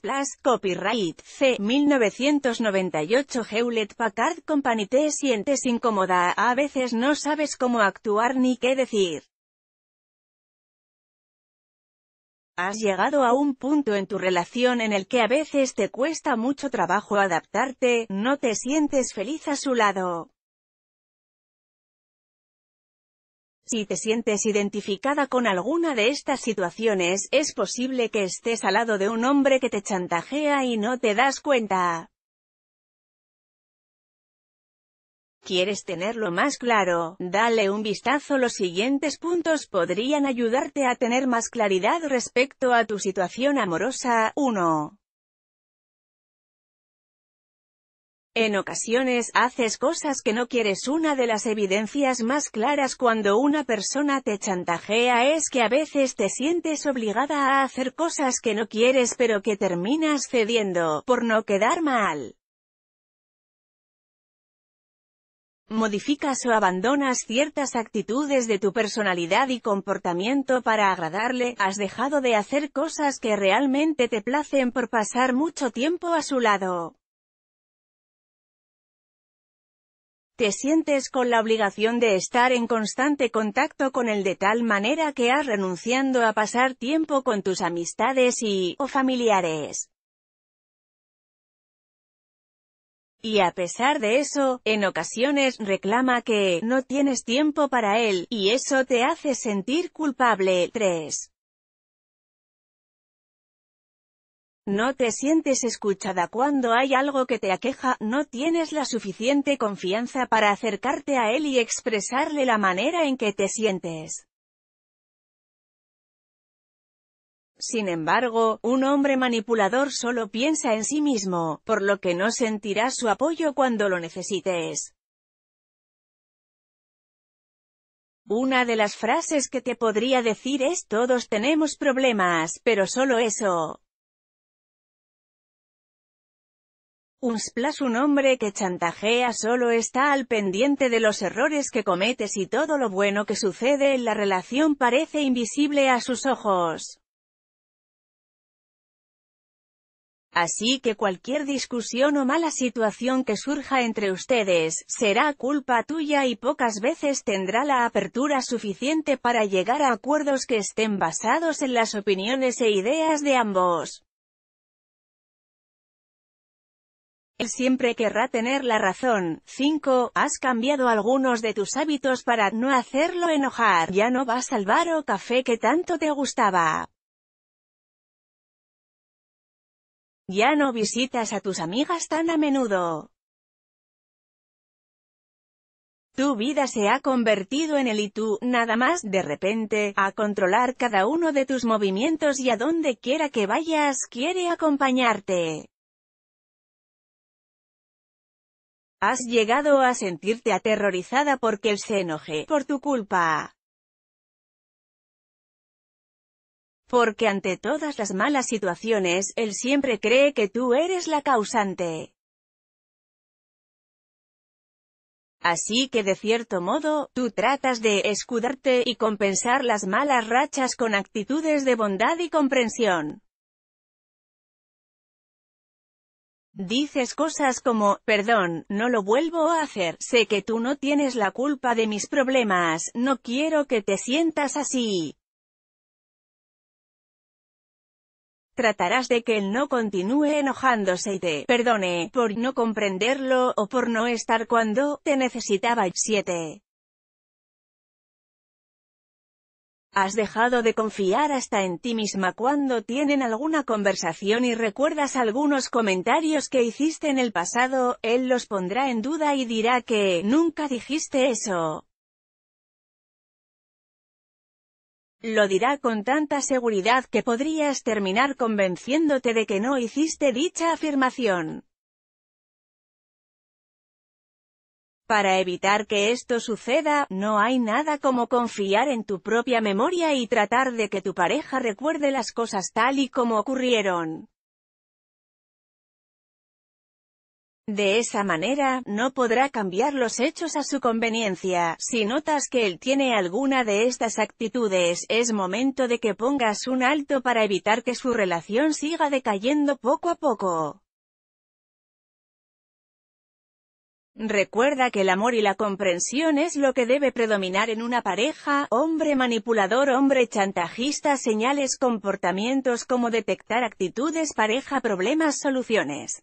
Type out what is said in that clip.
Plus Copyright, C. 1998 Hewlett Packard Company Te sientes incómoda, a veces no sabes cómo actuar ni qué decir. Has llegado a un punto en tu relación en el que a veces te cuesta mucho trabajo adaptarte, no te sientes feliz a su lado. Si te sientes identificada con alguna de estas situaciones, es posible que estés al lado de un hombre que te chantajea y no te das cuenta. ¿Quieres tenerlo más claro? Dale un vistazo. Los siguientes puntos podrían ayudarte a tener más claridad respecto a tu situación amorosa. 1. En ocasiones haces cosas que no quieres. Una de las evidencias más claras cuando una persona te chantajea es que a veces te sientes obligada a hacer cosas que no quieres pero que terminas cediendo, por no quedar mal. Modificas o abandonas ciertas actitudes de tu personalidad y comportamiento para agradarle, has dejado de hacer cosas que realmente te placen por pasar mucho tiempo a su lado. Te sientes con la obligación de estar en constante contacto con él de tal manera que has renunciando a pasar tiempo con tus amistades y, o familiares. Y a pesar de eso, en ocasiones reclama que, no tienes tiempo para él, y eso te hace sentir culpable. 3. No te sientes escuchada cuando hay algo que te aqueja, no tienes la suficiente confianza para acercarte a él y expresarle la manera en que te sientes. Sin embargo, un hombre manipulador solo piensa en sí mismo, por lo que no sentirás su apoyo cuando lo necesites. Una de las frases que te podría decir es todos tenemos problemas, pero solo eso, splash, un hombre que chantajea solo está al pendiente de los errores que cometes y todo lo bueno que sucede en la relación parece invisible a sus ojos. Así que cualquier discusión o mala situación que surja entre ustedes, será culpa tuya y pocas veces tendrá la apertura suficiente para llegar a acuerdos que estén basados en las opiniones e ideas de ambos. siempre querrá tener la razón. 5. Has cambiado algunos de tus hábitos para no hacerlo enojar. Ya no vas al bar o café que tanto te gustaba. Ya no visitas a tus amigas tan a menudo. Tu vida se ha convertido en el y tú, nada más, de repente, a controlar cada uno de tus movimientos y a donde quiera que vayas, quiere acompañarte. Has llegado a sentirte aterrorizada porque él se enoje, por tu culpa. Porque ante todas las malas situaciones, él siempre cree que tú eres la causante. Así que de cierto modo, tú tratas de escudarte y compensar las malas rachas con actitudes de bondad y comprensión. Dices cosas como, perdón, no lo vuelvo a hacer, sé que tú no tienes la culpa de mis problemas, no quiero que te sientas así. Tratarás de que él no continúe enojándose y te perdone, por no comprenderlo, o por no estar cuando te necesitaba. 7. Has dejado de confiar hasta en ti misma cuando tienen alguna conversación y recuerdas algunos comentarios que hiciste en el pasado, él los pondrá en duda y dirá que, nunca dijiste eso. Lo dirá con tanta seguridad que podrías terminar convenciéndote de que no hiciste dicha afirmación. Para evitar que esto suceda, no hay nada como confiar en tu propia memoria y tratar de que tu pareja recuerde las cosas tal y como ocurrieron. De esa manera, no podrá cambiar los hechos a su conveniencia. Si notas que él tiene alguna de estas actitudes, es momento de que pongas un alto para evitar que su relación siga decayendo poco a poco. Recuerda que el amor y la comprensión es lo que debe predominar en una pareja, hombre manipulador, hombre chantajista, señales, comportamientos como detectar actitudes, pareja, problemas, soluciones.